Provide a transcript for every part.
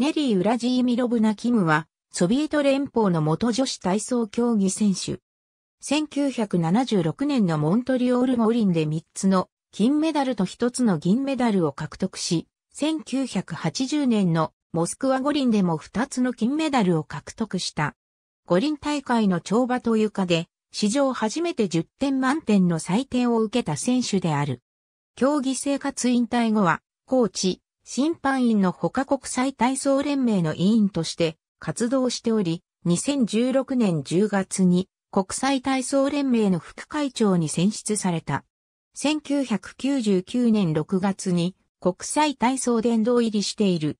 ネリー・ウラジーミロブナ・キムは、ソビエト連邦の元女子体操競技選手。1976年のモントリオール五輪で3つの金メダルと1つの銀メダルを獲得し、1980年のモスクワ五輪でも2つの金メダルを獲得した。五輪大会の跳馬と床で、史上初めて10点満点の採点を受けた選手である。競技生活引退後は、コーチ、審判員の他国際体操連盟の委員として活動しており、2016年10月に国際体操連盟の副会長に選出された。1999年6月に国際体操殿堂入りしている。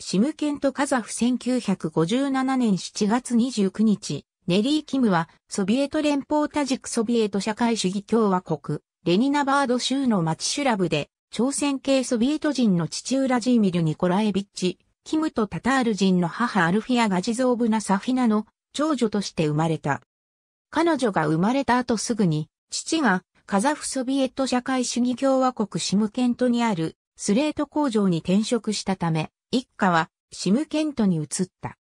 シムケント・カザフ1957年7月29日、ネリー・キムはソビエト連邦多クソビエト社会主義共和国、レニナバード州の町シュラブで朝鮮系ソビエト人の父ウラジーミル・ニコラエビッチ、キムとタタール人の母アルフィア・ガジゾーブナ・サフィナの長女として生まれた。彼女が生まれた後すぐに、父がカザフソビエト社会主義共和国シムケントにあるスレート工場に転職したため、一家はシムケントに移った。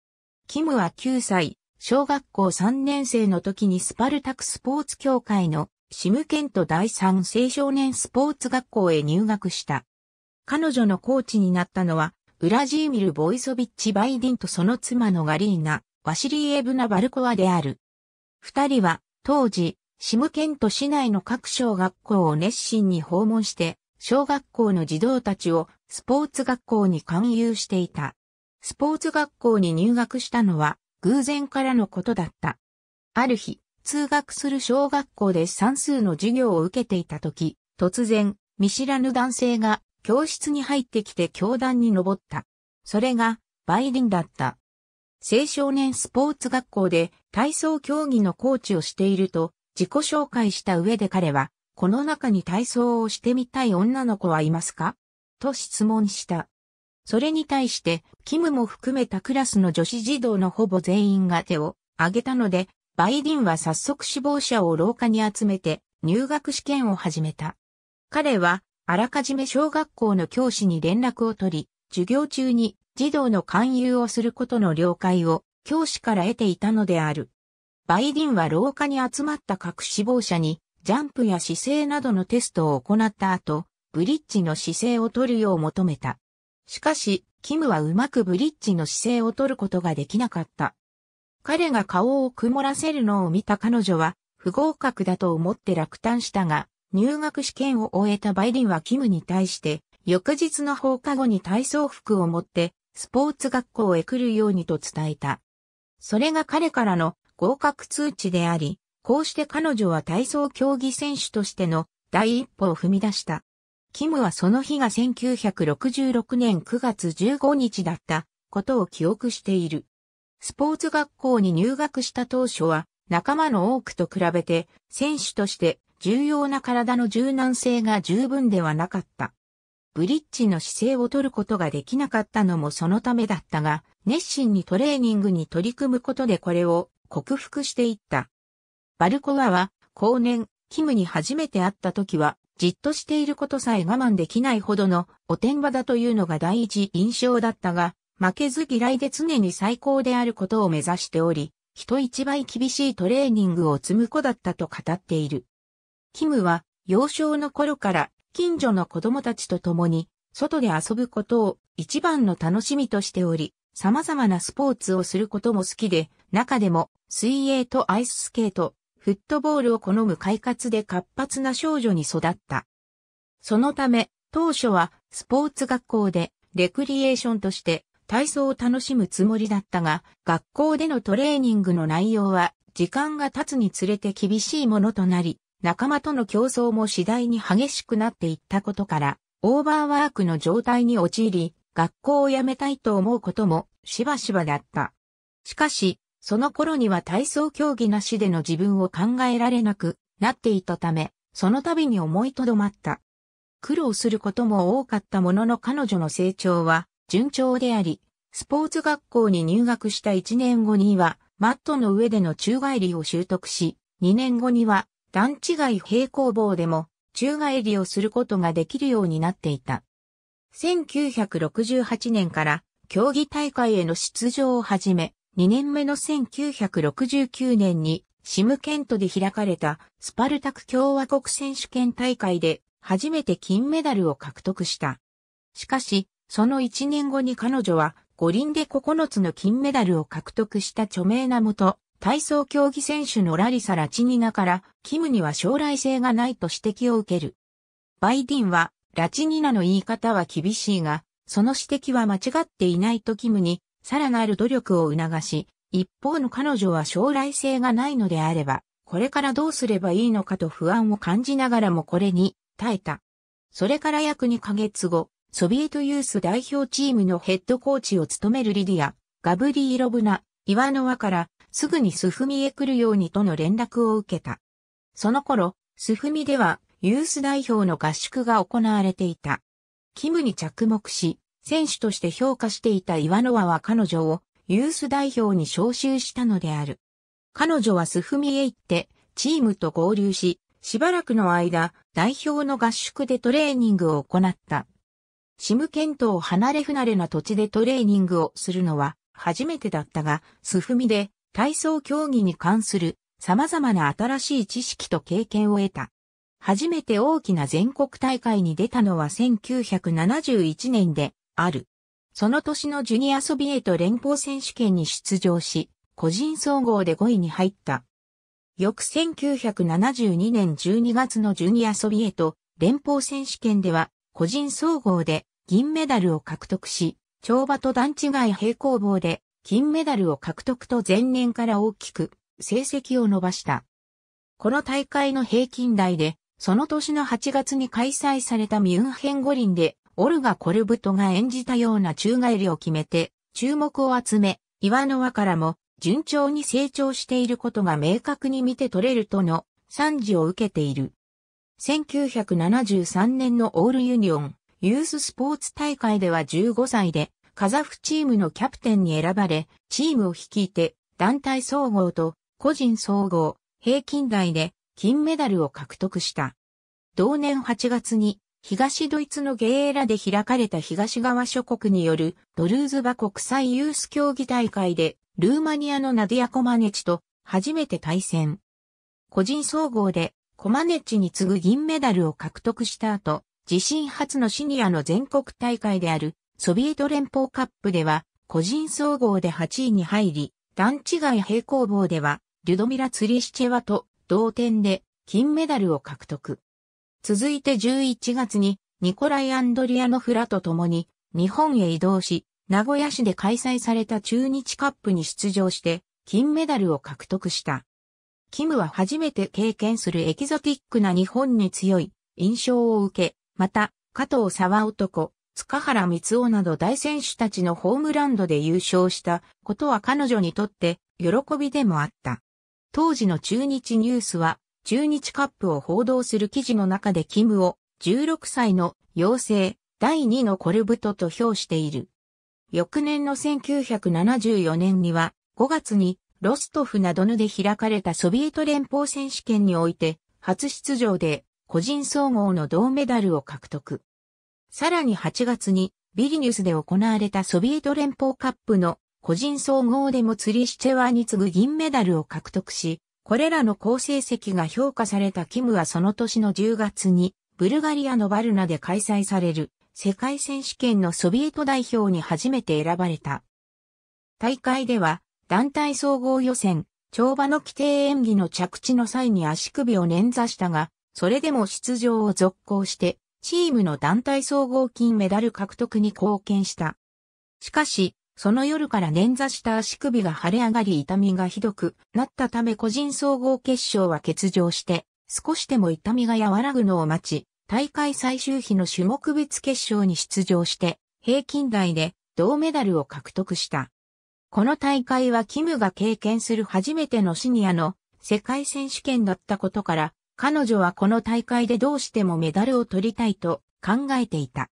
キムは9歳、小学校3年生の時にスパルタクスポーツ協会のシムケント第三青少年スポーツ学校へ入学した。彼女のコーチになったのは、ウラジーミル・ボイソビッチ・バイディンとその妻のガリーナ、ワシリエブナ・バルコワである。二人は、当時、シムケント市内の各小学校を熱心に訪問して、小学校の児童たちをスポーツ学校に勧誘していた。スポーツ学校に入学したのは偶然からのことだった。ある日、通学する小学校で算数の授業を受けていた時、突然、見知らぬ男性が教室に入ってきて教壇に登った。それが、バイリンだった。青少年スポーツ学校で体操競技のコーチをしていると自己紹介した上で彼は、この中に体操をしてみたい女の子はいますかと質問した。それに対して、キムも含めたクラスの女子児童のほぼ全員が手を挙げたので、バイディンは早速志望者を廊下に集めて入学試験を始めた。彼は、あらかじめ小学校の教師に連絡を取り、授業中に児童の勧誘をすることの了解を教師から得ていたのである。バイディンは廊下に集まった各志望者に、ジャンプや姿勢などのテストを行った後、ブリッジの姿勢を取るよう求めた。しかし、キムはうまくブリッジの姿勢を取ることができなかった。彼が顔を曇らせるのを見た彼女は、不合格だと思って落胆したが、入学試験を終えたバイリンはキムに対して、翌日の放課後に体操服を持って、スポーツ学校へ来るようにと伝えた。それが彼からの合格通知であり、こうして彼女は体操競技選手としての第一歩を踏み出した。キムはその日が1966年9月15日だったことを記憶している。スポーツ学校に入学した当初は、仲間の多くと比べて、選手として重要な体の柔軟性が十分ではなかった。ブリッジの姿勢を取ることができなかったのもそのためだったが、熱心にトレーニングに取り組むことでこれを克服していった。バルコワは、後年、キムに初めて会った時は、じっとしていることさえ我慢できないほどのお天場だというのが第一印象だったが、負けず嫌いで常に最高であることを目指しており、人一倍厳しいトレーニングを積む子だったと語っている。キムは幼少の頃から近所の子供たちと共に外で遊ぶことを一番の楽しみとしており、様々なスポーツをすることも好きで、中でも水泳とアイススケート、フットボールを好む快活で活発な少女に育った。そのため、当初はスポーツ学校でレクリエーションとして体操を楽しむつもりだったが、学校でのトレーニングの内容は、時間が経つにつれて厳しいものとなり、仲間との競争も次第に激しくなっていったことから、オーバーワークの状態に陥り、学校を辞めたいと思うこともしばしばだった。しかし、その頃には体操競技なしでの自分を考えられなくなっていたため、その度に思いとどまった。苦労することも多かったものの彼女の成長は順調であり、スポーツ学校に入学した1年後には、マットの上での宙返りを習得し、2年後には、段違い平行棒でも、宙返りをすることができるようになっていた。1968年から競技大会への出場を始め、2年目の1969年にシムケントで開かれたスパルタク共和国選手権大会で初めて金メダルを獲得した。しかし、その1年後に彼女は五輪で9つの金メダルを獲得した著名な元体操競技選手のラリサ・ラチニナからキムには将来性がないと指摘を受ける。バイディンはラチニナの言い方は厳しいが、その指摘は間違っていないとキムにさらなる努力を促し、一方の彼女は将来性がないのであれば、これからどうすればいいのかと不安を感じながらもこれに耐えた。それから約2ヶ月後、ソビエトユース代表チームのヘッドコーチを務めるリディア、ガブリーロブナ、イワノワからすぐにスフミへ来るようにとの連絡を受けた。その頃、スフミではユース代表の合宿が行われていた。キムに着目し、選手として評価していたイワノワは彼女をユース代表に招集したのである。彼女はスフミへ行って、チームと合流し、しばらくの間、代表の合宿でトレーニングを行った。シムケントを離れ不慣れな土地でトレーニングをするのは初めてだったが、スフミで体操競技に関する様々な新しい知識と経験を得た。初めて大きな全国大会に出たのは1971年である。その年のジュニアソビエト連邦選手権に出場し、個人総合で5位に入った。翌1972年12月のジュニアソビエト連邦選手権では個人総合で銀メダルを獲得し、跳馬と段違い平行棒で金メダルを獲得と前年から大きく成績を伸ばした。この大会の平均台で、その年の8月に開催されたミュンヘン五輪で、オルガ・コルブトが演じたような宙返りを決めて、注目を集め、岩の輪からも順調に成長していることが明確に見て取れるとの賛辞を受けている。1973年のオールユニオンユーススポーツ大会では15歳で、カザフチームのキャプテンに選ばれ、チームを率いて、団体総合と個人総合、平均台で金メダルを獲得した。同年8月に、東ドイツのゲーラで開かれた東側諸国によるドルーズバ国際ユース競技大会で、ルーマニアのナディア・コマネチと初めて対戦。個人総合でコマネチに次ぐ銀メダルを獲得した後、自身初のシニアの全国大会であるソビエト連邦カップでは個人総合で8位に入り、段違い平行棒ではリュドミラ・ツリシチェワと同点で金メダルを獲得。続いて11月にニコライ・アンドリアノフラと共に日本へ移動し、名古屋市で開催された中日カップに出場して金メダルを獲得した。キムは初めて経験するエキゾティックな日本に強い印象を受け、また、加藤沢男、塚原光雄など大選手たちのホームランドで優勝したことは彼女にとって喜びでもあった。当時の中日ニュースは、中日カップを報道する記事の中でキムを16歳の妖精第2のコルブトと評している。翌年の1974年には5月にロストフなどぬで開かれたソビエト連邦選手権において初出場で個人総合の銅メダルを獲得。さらに8月にビリニュスで行われたソビエト連邦カップの個人総合でもツリシチェワーに次ぐ銀メダルを獲得し、これらの好成績が評価されたキムはその年の10月にブルガリアのバルナで開催される世界選手権のソビエト代表に初めて選ばれた。大会では団体総合予選、跳馬の規定演技の着地の際に足首を捻挫したが、それでも出場を続行して、チームの団体総合金メダル獲得に貢献した。しかし、その夜から捻挫した足首が腫れ上がり痛みがひどくなったため個人総合決勝は欠場して、少しでも痛みが和らぐのを待ち、大会最終日の種目別決勝に出場して、平均台で銅メダルを獲得した。この大会はキムが経験する初めてのシニアの世界選手権だったことから、彼女はこの大会でどうしてもメダルを取りたいと考えていた。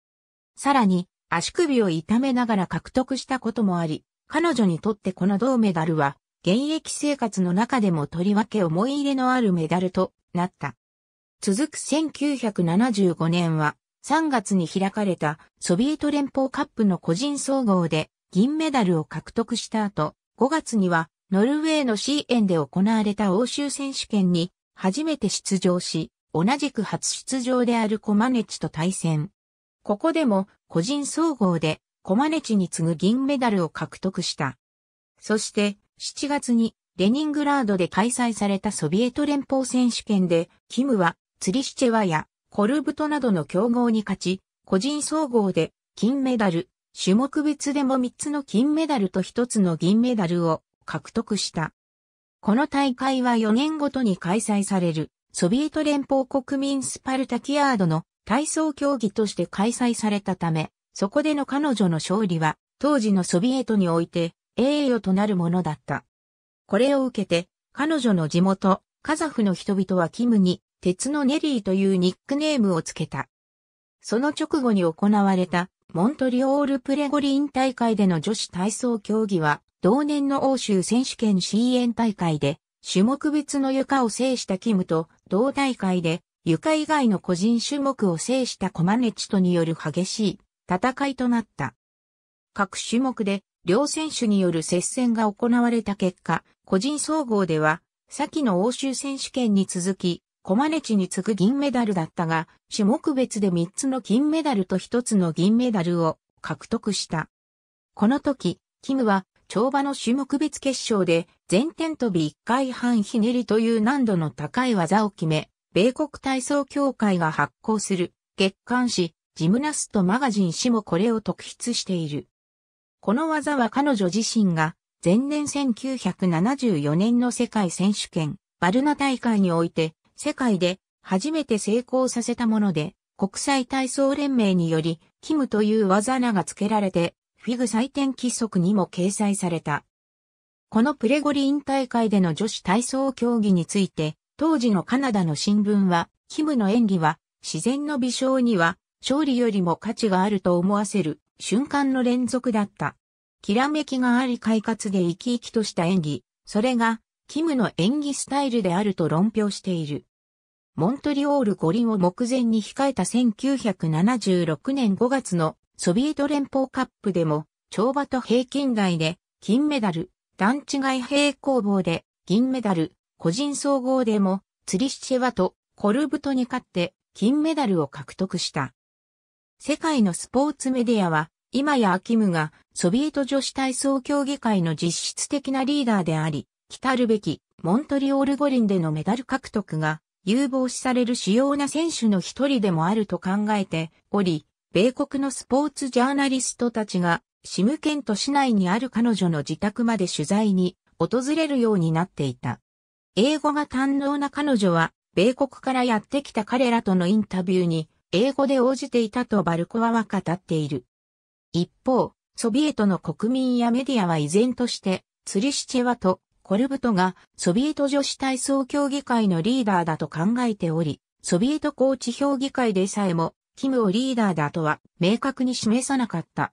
さらに、足首を痛めながら獲得したこともあり、彼女にとってこの銅メダルは、現役生活の中でもとりわけ思い入れのあるメダルとなった。続く1975年は、3月に開かれたソビエト連邦カップの個人総合で銀メダルを獲得した後、5月にはノルウェーの CN で行われた欧州選手権に初めて出場し、同じく初出場であるコマネチと対戦。ここでも個人総合でコマネチに次ぐ銀メダルを獲得した。そして7月にレニングラードで開催されたソビエト連邦選手権で、キムはツリシチェワやコルブトなどの競合に勝ち、個人総合で金メダル、種目別でも3つの金メダルと1つの銀メダルを獲得した。この大会は4年ごとに開催される、ソビエト連邦国民スパルタキアードの体操競技として開催されたため、そこでの彼女の勝利は、当時のソビエトにおいて栄誉となるものだった。これを受けて、彼女の地元、カザフの人々はキムに、鉄のネリーというニックネームをつけた。その直後に行われた、モントリオールプレゴリン大会での女子体操競技は、同年の欧州選手権 CN 大会で、種目別の床を制したキムと、同大会で、床以外の個人種目を制したコマネチとによる激しい戦いとなった。各種目で両選手による接戦が行われた結果、個人総合では、先の欧州選手権に続き、コマネチに次ぐ銀メダルだったが、種目別で3つの金メダルと1つの銀メダルを獲得した。この時、キムは跳馬の種目別決勝で、前転飛び1回半ひねりという難度の高い技を決め、米国体操協会が発行する月刊誌、ジムナストマガジン誌もこれを特筆している。この技は彼女自身が前年1974年の世界選手権バルナ大会において世界で初めて成功させたもので国際体操連盟によりキムという技名が付けられてフィグ採点規則にも掲載された。このプレゴリン大会での女子体操競技について、当時のカナダの新聞は、キムの演技は、自然の微笑には、勝利よりも価値があると思わせる瞬間の連続だった。きらめきがあり快活で生き生きとした演技、それが、キムの演技スタイルであると論評している。モントリオール五輪を目前に控えた1976年5月のソビエト連邦カップでも、跳馬と平均台で金メダル、段違い平行棒で銀メダル、個人総合でも、ツリシチェワとコルブトに勝って金メダルを獲得した。世界のスポーツメディアは、今やアキムがソビエト女子体操競技会の実質的なリーダーであり、来たるべきモントリオール五輪でのメダル獲得が有望視される主要な選手の一人でもあると考えており、米国のスポーツジャーナリストたちが、シムケント市内にある彼女の自宅まで取材に訪れるようになっていた。英語が堪能な彼女は、米国からやってきた彼らとのインタビューに、英語で応じていたとバルコワは語っている。一方、ソビエトの国民やメディアは依然として、ツリシチェワとコルブトがソビエト女子体操協議会のリーダーだと考えており、ソビエト高チ評議会でさえもキムをリーダーだとは明確に示さなかった。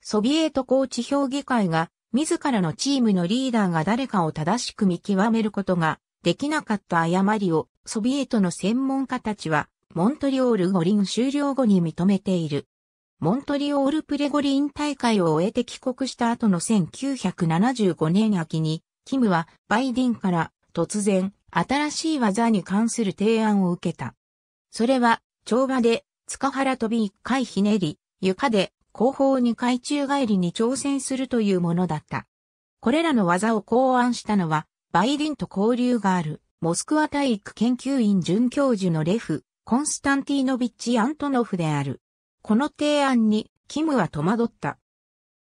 ソビエトコーチ評議会が自らのチームのリーダーが誰かを正しく見極めることができなかった誤りをソビエトの専門家たちはモントリオール五輪終了後に認めている。モントリオールプレゴリン大会を終えて帰国した後の1975年秋に、キムはバイデンから突然新しい技に関する提案を受けた。それは跳馬で塚原飛び1回ひねり、床で後方2回宙返りに挑戦するというものだった。これらの技を考案したのは、バイリンと交流がある、モスクワ体育研究院准教授のレフ、コンスタンティーノビッチ・アントノフである。この提案に、キムは戸惑った。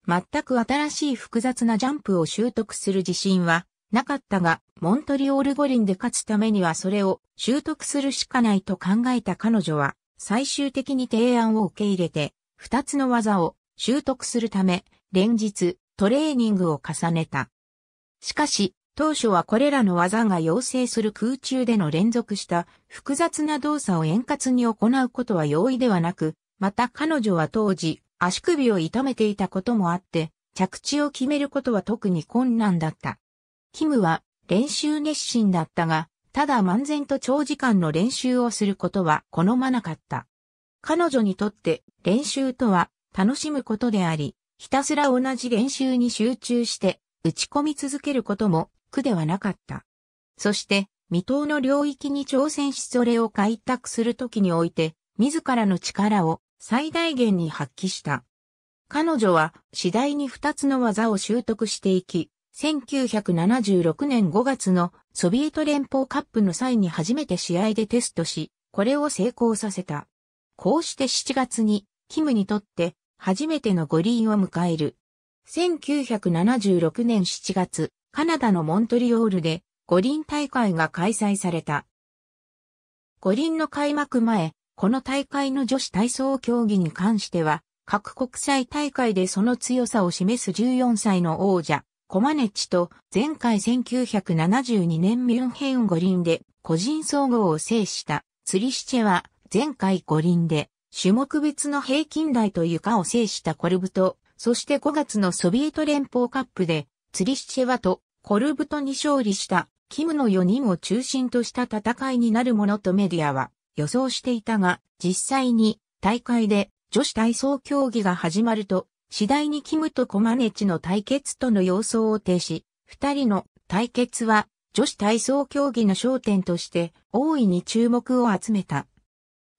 全く新しい複雑なジャンプを習得する自信はなかったが、モントリオール五輪で勝つためにはそれを習得するしかないと考えた彼女は、最終的に提案を受け入れて、二つの技を習得するため、連日トレーニングを重ねた。しかし、当初はこれらの技が要請する空中での連続した複雑な動作を円滑に行うことは容易ではなく、また彼女は当時足首を痛めていたこともあって、着地を決めることは特に困難だった。キムは練習熱心だったが、ただ漫然と長時間の練習をすることは好まなかった。彼女にとって練習とは楽しむことであり、ひたすら同じ練習に集中して打ち込み続けることも苦ではなかった。そして、未踏の領域に挑戦しそれを開拓するときにおいて、自らの力を最大限に発揮した。彼女は次第に二つの技を習得していき、1976年5月のソビエト連邦カップの際に初めて試合でテストし、これを成功させた。こうして7月に、キムにとって初めての五輪を迎える。1976年7月、カナダのモントリオールで五輪大会が開催された。五輪の開幕前、この大会の女子体操競技に関しては、各国際大会でその強さを示す14歳の王者、コマネチと前回1972年ミュンヘン五輪で個人総合を制したツリシチェは前回五輪で種目別の平均台と床を制したコルブと、そして5月のソビエト連邦カップでツリシチェワとコルブトに勝利したキムの4人を中心とした戦いになるものとメディアは予想していたが、実際に大会で女子体操競技が始まると次第にキムとコマネチの対決との様相を呈し、二人の対決は女子体操競技の焦点として大いに注目を集めた。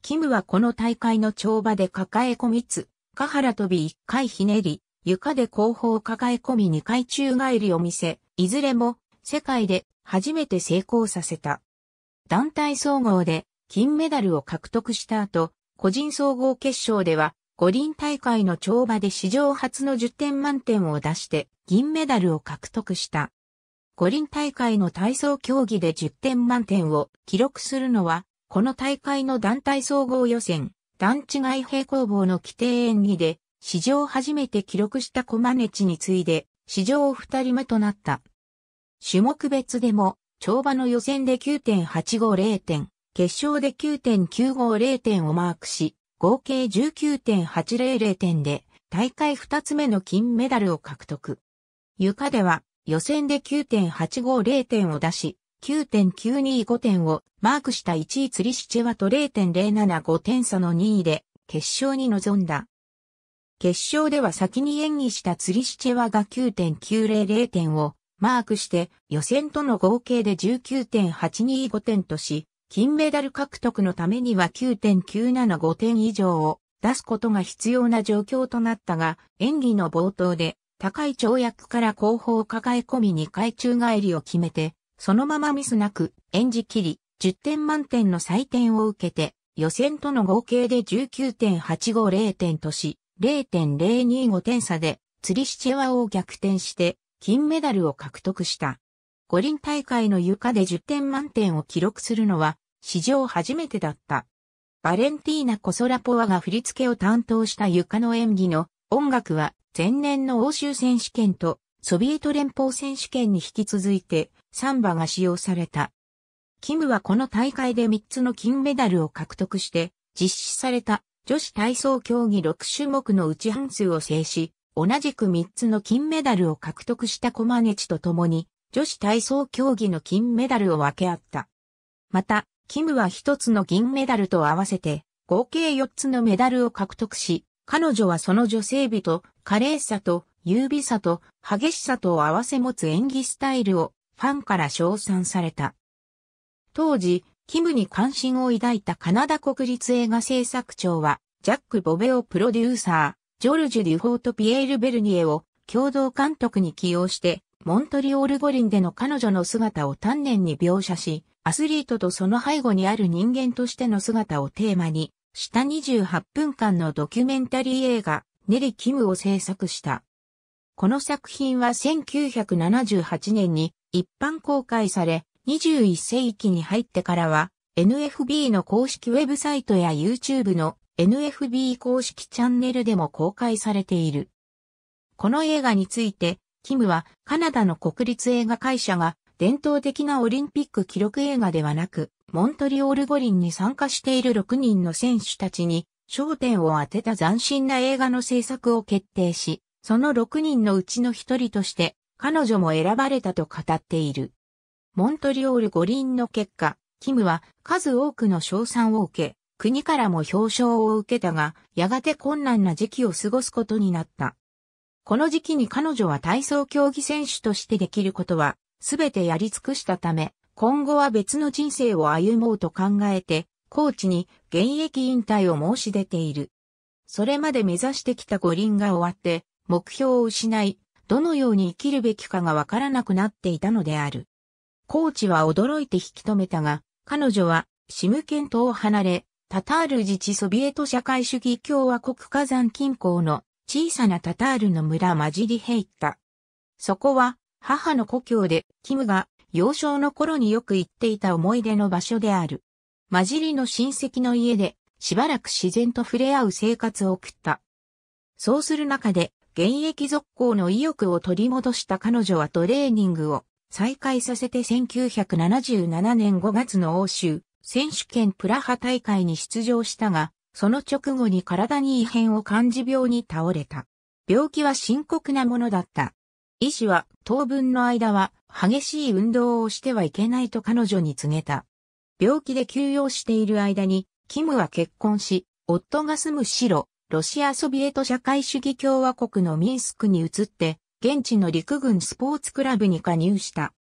キムはこの大会の跳馬で抱え込みつ、カハラ飛び一回ひねり、床で後方抱え込み二回宙返りを見せ、いずれも世界で初めて成功させた。団体総合で金メダルを獲得した後、個人総合決勝では五輪大会の跳馬で史上初の10点満点を出して銀メダルを獲得した。五輪大会の体操競技で10点満点を記録するのは、この大会の団体総合予選、段違い平行棒の規定演技で、史上初めて記録したコマネチに次いで、史上二人目となった。種目別でも、跳馬の予選で9.850点、決勝で9.950点をマークし、合計19.800点で大会2つ目の金メダルを獲得。床では予選で9.850点を出し、9.925点をマークした1位釣りシチェワと0.075点差の2位で決勝に臨んだ。決勝では先に演技した釣りシチェワが9.900点をマークして予選との合計で19.825点とし、金メダル獲得のためには9.975点以上を出すことが必要な状況となったが、演技の冒頭で高い跳躍から後方を抱え込み2回宙返りを決めて、そのままミスなく演じ切り、10点満点の採点を受けて、予選との合計で19.850点とし、0.025点差で、釣りシチェワを逆転して、金メダルを獲得した。五輪大会の床で10点満点を記録するのは史上初めてだった。バレンティーナ・コソラポワが振り付けを担当した床の演技の音楽は前年の欧州選手権とソビエト連邦選手権に引き続いてサンバが使用された。キムはこの大会で3つの金メダルを獲得して実施された女子体操競技6種目のうち半数を制し、同じく3つの金メダルを獲得したコマネチと共に女子体操競技の金メダルを分け合った。また、キムは一つの銀メダルと合わせて、合計四つのメダルを獲得し、彼女はその女性美と、華麗さと、優美さと、激しさとを合わせ持つ演技スタイルを、ファンから称賛された。当時、キムに関心を抱いたカナダ国立映画制作長は、ジャック・ボベオプロデューサー、ジョルジュ・デュフォート・ピエール・ベルニエを共同監督に起用して、モントリオール五輪での彼女の姿を丹念に描写し、アスリートとその背後にある人間としての姿をテーマに、下28分間のドキュメンタリー映画、ネリ・キムを制作した。この作品は1978年に一般公開され、21世紀に入ってからは、NFB の公式ウェブサイトや YouTube の NFB 公式チャンネルでも公開されている。この映画について、キムはカナダの国立映画会社が伝統的なオリンピック記録映画ではなく、モントリオール五輪に参加している6人の選手たちに焦点を当てた斬新な映画の制作を決定し、その6人のうちの1人として彼女も選ばれたと語っている。モントリオール五輪の結果、キムは数多くの賞賛を受け、国からも表彰を受けたが、やがて困難な時期を過ごすことになった。この時期に彼女は体操競技選手としてできることは、すべてやり尽くしたため、今後は別の人生を歩もうと考えて、コーチに現役引退を申し出ている。それまで目指してきた五輪が終わって、目標を失い、どのように生きるべきかがわからなくなっていたのである。コーチは驚いて引き止めたが、彼女はシムケントを離れ、タタール自治ソビエト社会主義共和国火山近郊の小さなタタールの村マジりィヘイタ。そこは、母の故郷で、キムが、幼少の頃によく行っていた思い出の場所である。混じりの親戚の家で、しばらく自然と触れ合う生活を送った。そうする中で、現役続行の意欲を取り戻した彼女はトレーニングを再開させて1977年5月の欧州選手権プラハ大会に出場したが、その直後に体に異変を感じ病に倒れた。病気は深刻なものだった。医師は当分の間は激しい運動をしてはいけないと彼女に告げた。病気で休養している間に、キムは結婚し、夫が住む白、ロシアソビエト社会主義共和国のミンスクに移って、現地の陸軍スポーツクラブに加入した。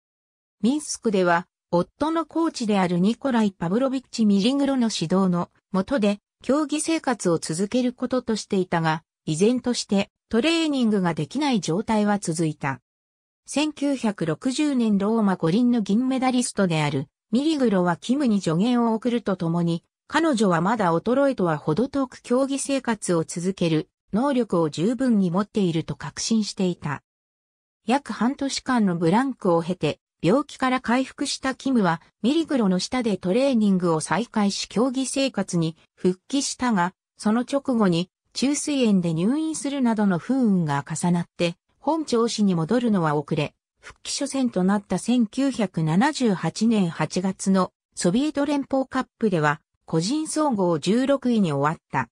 ミンスクでは、夫のコーチであるニコライ・パブロビッチ・ミリングロの指導の下で、競技生活を続けることとしていたが、依然としてトレーニングができない状態は続いた。1960年ローマ五輪の銀メダリストであるミリグロはキムに助言を送るとともに、彼女はまだ衰えとは程遠く競技生活を続ける能力を十分に持っていると確信していた。約半年間のブランクを経て、病気から回復したキムはミリグロの下でトレーニングを再開し競技生活に復帰したが、その直後に中水炎で入院するなどの不運が重なって、本調子に戻るのは遅れ、復帰初戦となった1978年8月のソビエト連邦カップでは個人総合16位に終わった。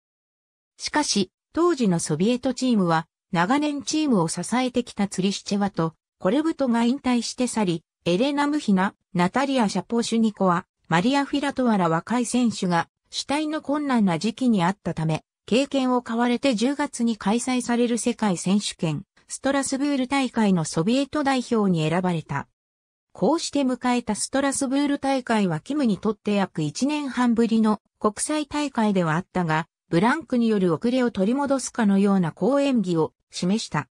しかし、当時のソビエトチームは長年チームを支えてきたツリシチェワとコレブトが引退して去り、エレナ・ムヒナ、ナタリア・シャポシュニコワ、マリア・フィラトワら若い選手が主体の困難な時期にあったため、経験を買われて10月に開催される世界選手権、ストラスブール大会のソビエト代表に選ばれた。こうして迎えたストラスブール大会はキムにとって約1年半ぶりの国際大会ではあったが、ブランクによる遅れを取り戻すかのような好演技を示した。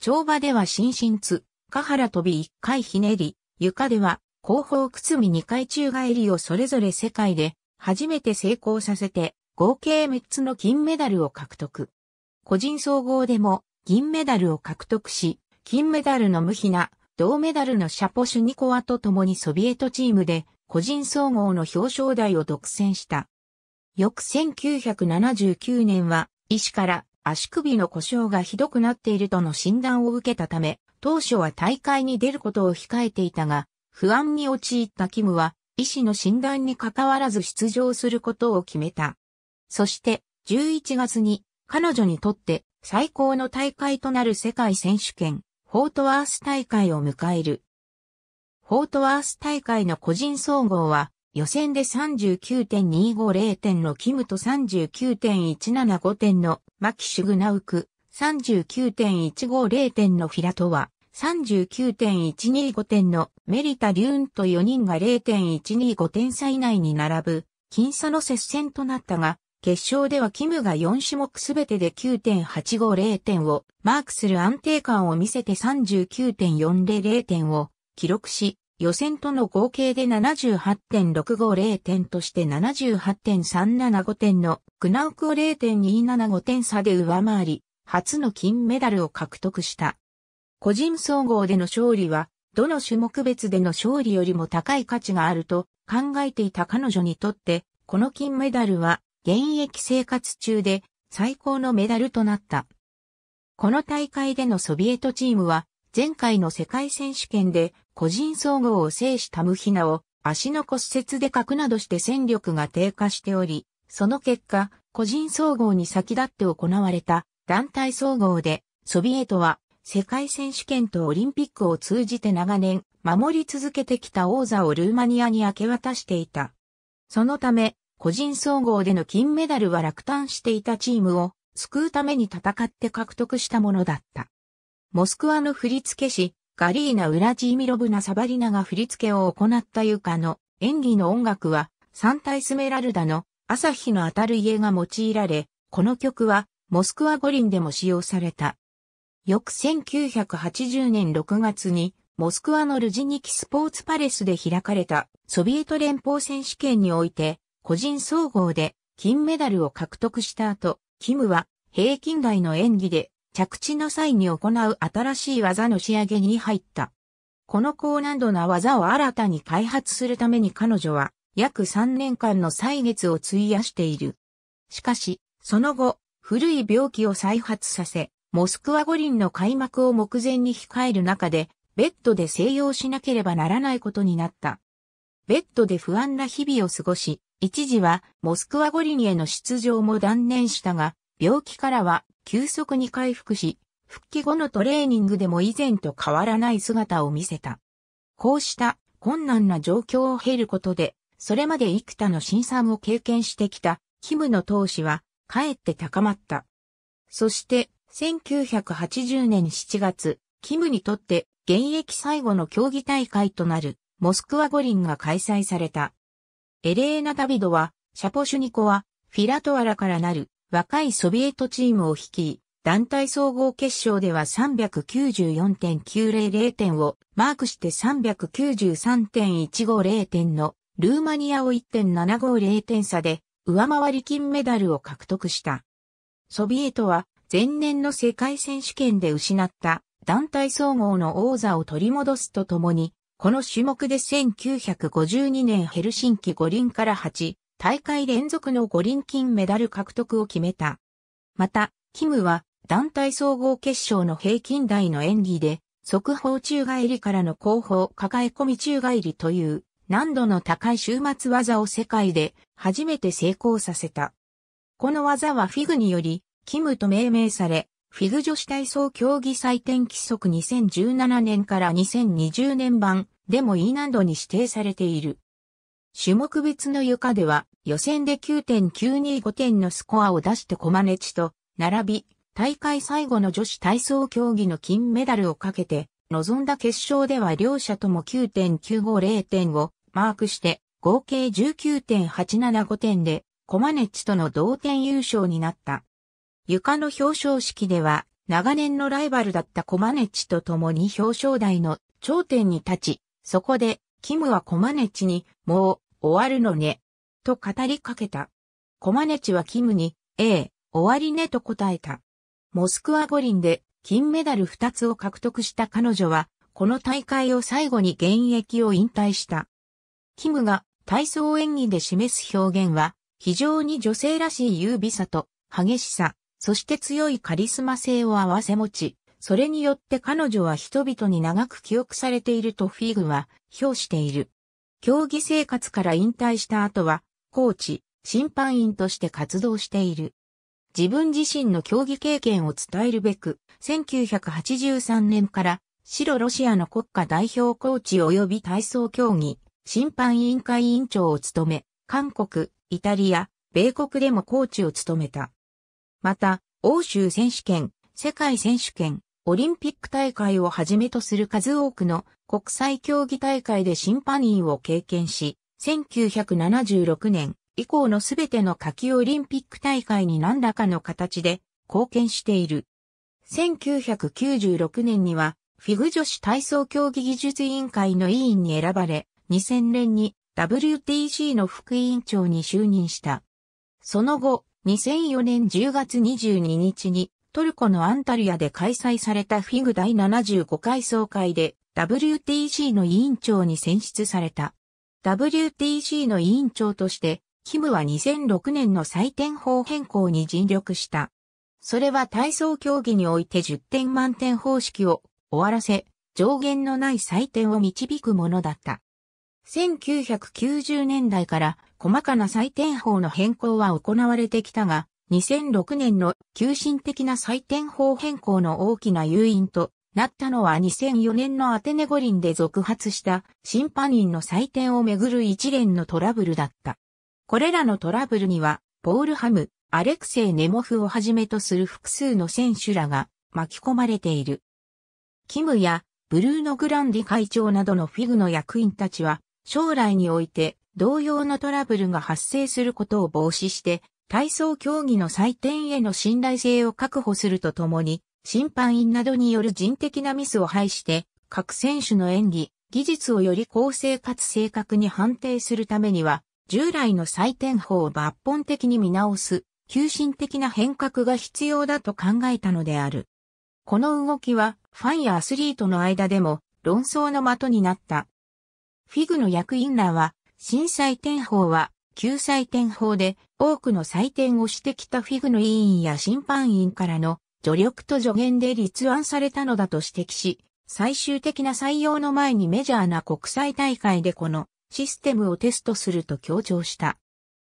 跳馬では新進通、カハラ飛び1回ひねり、床では後方靴見2回宙返りをそれぞれ世界で初めて成功させて合計3つの金メダルを獲得。個人総合でも銀メダルを獲得し、金メダルのムヒナ、銅メダルのシャポシュニコワと共にソビエトチームで個人総合の表彰台を独占した。翌1979年は医師から足首の故障がひどくなっているとの診断を受けたため、当初は大会に出ることを控えていたが、不安に陥ったキムは、医師の診断に関わらず出場することを決めた。そして、11月に、彼女にとって最高の大会となる世界選手権、フォートワース大会を迎える。フォートワース大会の個人総合は、予選で39.250点のキムと39.175点のマキシュグナウク、39.150点の平戸は、39.125点のメリリタ・ューンと4人が0.125点差以内に並ぶ、僅差の接戦となったが、決勝ではキムが4種目すべてで9.850点をマークする安定感を見せて39.400点を記録し、予選との合計で78.650点として78.375点のクナウクを0.275点差で上回り、初の金メダルを獲得した。個人総合での勝利は、どの種目別での勝利よりも高い価値があると考えていた彼女にとって、この金メダルは現役生活中で最高のメダルとなった。この大会でのソビエトチームは、前回の世界選手権で個人総合を制したムヒナを足の骨折で核などして戦力が低下しており、その結果、個人総合に先立って行われた団体総合で、ソビエトは世界選手権とオリンピックを通じて長年守り続けてきた王座をルーマニアに明け渡していた。そのため、個人総合での金メダルは落胆していたチームを救うために戦って獲得したものだった。モスクワの振付師、ガリーナ・ウラジーミロブナ・サバリナが振付を行った床の演技の音楽は、サンタ・イスメラルダの朝日の当たる家が用いられ、この曲はモスクワ五輪でも使用された。翌1980年6月に、モスクワのルジニキスポーツパレスで開かれたソビエト連邦選手権において、個人総合で金メダルを獲得した後、キムは平均台の演技で着地の際に行う新しい技の仕上げに入った。この高難度な技を新たに開発するために彼女は約3年間の歳月を費やしている。しかし、その後、古い病気を再発させ、モスクワ五輪の開幕を目前に控える中で、ベッドで静養しなければならないことになった。ベッドで不安な日々を過ごし、一時はモスクワ五輪への出場も断念したが、病気からは急速に回復し、復帰後のトレーニングでも以前と変わらない姿を見せた。こうした困難な状況を経ることで、それまで幾多の辛酸を経験してきた、キムの闘志はかえって高まった。そして、1980年7月、キムにとって現役最後の競技大会となるモスクワ五輪が開催された。エレーナ・ダビドは、シャポシュニコは、フィラトワラからなる若いソビエトチームを率い、団体総合決勝では394.900点をマークして393.150点のルーマニアを1.750点差で上回り金メダルを獲得した。ソビエトは前年の世界選手権で失った団体総合の王座を取り戻すとともに、この種目で1952年ヘルシンキ五輪から8大会連続の五輪金メダル獲得を決めた。また、キムは団体総合決勝の平均台の演技で、速報宙返りからの後方抱え込み宙返りという難度の高い終末技を世界で初めて成功させた。この技はフィグにより、キムと命名され、フィグ女子体操競技採点規則2017年から2020年版でも E 難度に指定されている。種目別の床では予選で9.925点のスコアを出してコマネチと並び、大会最後の女子体操競技の金メダルをかけて、臨んだ決勝では両者とも9.950点をマークして合計19.875点でコマネッチとの同点優勝になった。床の表彰式では長年のライバルだったコマネッチと共に表彰台の頂点に立ち、そこでキムはコマネッチにもう終わるのね、と語りかけた。コマネチはキムに、ええ、終わりねと答えた。モスクワ五輪で金メダル2つを獲得した彼女は、この大会を最後に現役を引退した。キムが体操演技で示す表現は、非常に女性らしい優美さと激しさ、そして強いカリスマ性を併せ持ち、それによって彼女は人々に長く記憶されているとフィグは評している。競技生活から引退した後は、コーチ、審判員として活動している。自分自身の競技経験を伝えるべく、1983年から白ロシアの国家代表コーチ及び体操競技、審判委員会委員長を務め、韓国、イタリア、米国でもコーチを務めた。また、欧州選手権、世界選手権、オリンピック大会をはじめとする数多くの国際競技大会で審判員を経験し、1976年以降のすべての夏季オリンピック大会に何らかの形で貢献している。1996年には、フィグ女子体操競技技術委員会の委員に選ばれ、2000年に WTC の副委員長に就任した。その後、2004年10月22日にトルコのアンタルヤで開催されたフィグ第75回総会で WTC の委員長に選出された。WTC の委員長として、キムは2006年の採点法変更に尽力した。それは体操競技において10点満点方式を終わらせ、上限のない採点を導くものだった。1990年代から細かな採点法の変更は行われてきたが、2006年の急進的な採点法変更の大きな誘因となったのは2004年のアテネ五輪で続発した審判員の採点をめぐる一連のトラブルだった。これらのトラブルには、ポールハム、アレクセイ・ネモフをはじめとする複数の選手らが巻き込まれている。キムやブルーノ・グランディ会長などのフィグの役員たちは将来において同様のトラブルが発生することを防止して、体操競技の採点への信頼性を確保するとともに、審判員などによる人的なミスを排して、各選手の演技、技術をより公正かつ正確に判定するためには、従来の採点法を抜本的に見直す、急進的な変革が必要だと考えたのである。この動きは、ファンやアスリートの間でも論争の的になった。フィグの役員らは、新採点法は、旧採点法で多くの採点をしてきたフィグの委員や審判員からの助力と助言で立案されたのだと指摘し、最終的な採用の前にメジャーな国際大会でこのシステムをテストすると強調した。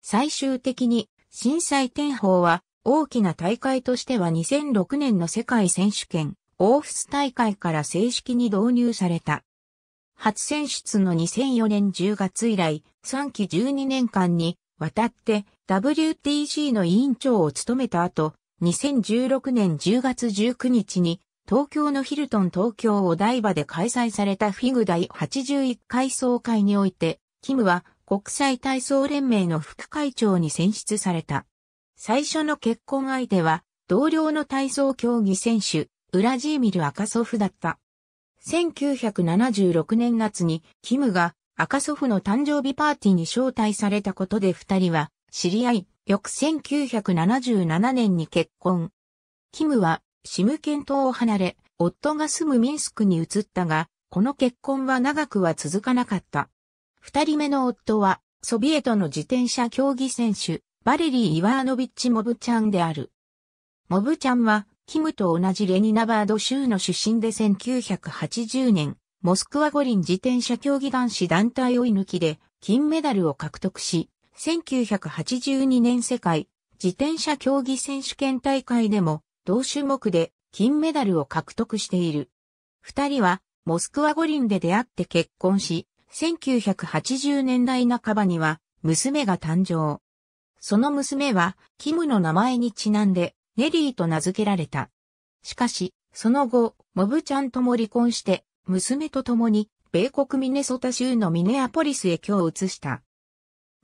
最終的に新採点法は大きな大会としては2006年の世界選手権、オーフス大会から正式に導入された。初選出の2004年10月以来、3期12年間にわたって WTC の委員長を務めた後、2016年10月19日に東京のヒルトン東京お台場で開催されたフィグ第81回総会において、キムは国際体操連盟の副会長に選出された。最初の結婚相手は同僚の体操競技選手、ウラジーミル・アカソフだった。1976年夏に、キムが赤祖父の誕生日パーティーに招待されたことで二人は知り合い、翌1977年に結婚。キムは、シムケン島を離れ、夫が住むミンスクに移ったが、この結婚は長くは続かなかった。二人目の夫は、ソビエトの自転車競技選手、バレリー・イワーノビッチ・モブチャンである。モブチャンは、キムと同じレニナバード州の出身で1980年、モスクワ五輪自転車競技男子団体追い抜きで金メダルを獲得し、1982年世界自転車競技選手権大会でも同種目で金メダルを獲得している。二人はモスクワ五輪で出会って結婚し、1980年代半ばには娘が誕生。その娘はキムの名前にちなんでネリーと名付けられた。しかし、その後、モブちゃんとも離婚して、娘と共に、米国ミネソタ州のミネアポリスへ今日移した。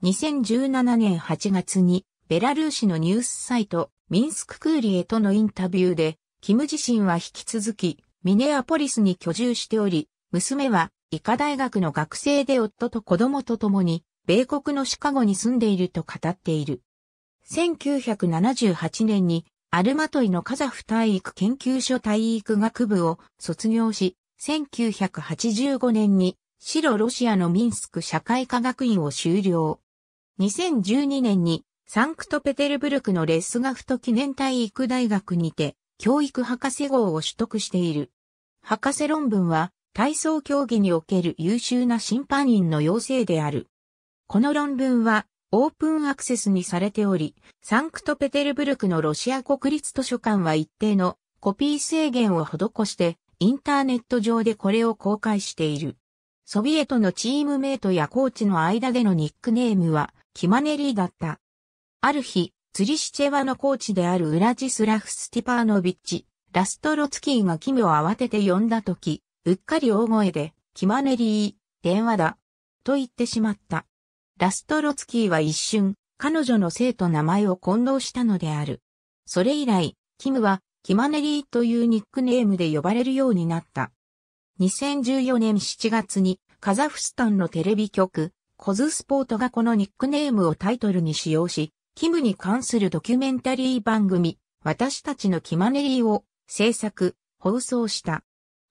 2017年8月に、ベラルーシのニュースサイト、ミンスククーリエとのインタビューで、キム自身は引き続き、ミネアポリスに居住しており、娘は、医科大学の学生で夫と子供と共に、米国のシカゴに住んでいると語っている。1978年にアルマトイのカザフ体育研究所体育学部を卒業し、1985年に白ロシアのミンスク社会科学院を修了。2012年にサンクトペテルブルクのレスガフト記念体育大学にて教育博士号を取得している。博士論文は体操競技における優秀な審判員の要請である。この論文はオープンアクセスにされており、サンクトペテルブルクのロシア国立図書館は一定のコピー制限を施して、インターネット上でこれを公開している。ソビエトのチームメイトやコーチの間でのニックネームは、キマネリーだった。ある日、ツリシチェワのコーチであるウラジスラフ・スティパーノビッチ、ラストロツキーがキムを慌てて呼んだ時、うっかり大声で、キマネリー、電話だ、と言ってしまった。ラストロツキーは一瞬、彼女の生と名前を混同したのである。それ以来、キムは、キマネリーというニックネームで呼ばれるようになった。2014年7月に、カザフスタンのテレビ局、コズスポートがこのニックネームをタイトルに使用し、キムに関するドキュメンタリー番組、私たちのキマネリーを制作、放送した。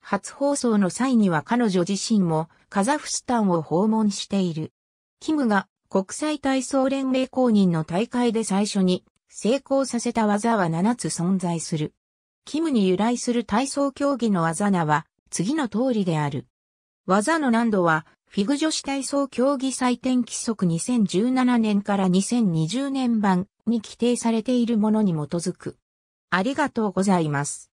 初放送の際には彼女自身もカザフスタンを訪問している。キムが国際体操連盟公認の大会で最初に成功させた技は7つ存在する。キムに由来する体操競技の技名は次の通りである。技の難度はフィグ女子体操競技採点規則2017年から2020年版に規定されているものに基づく。ありがとうございます。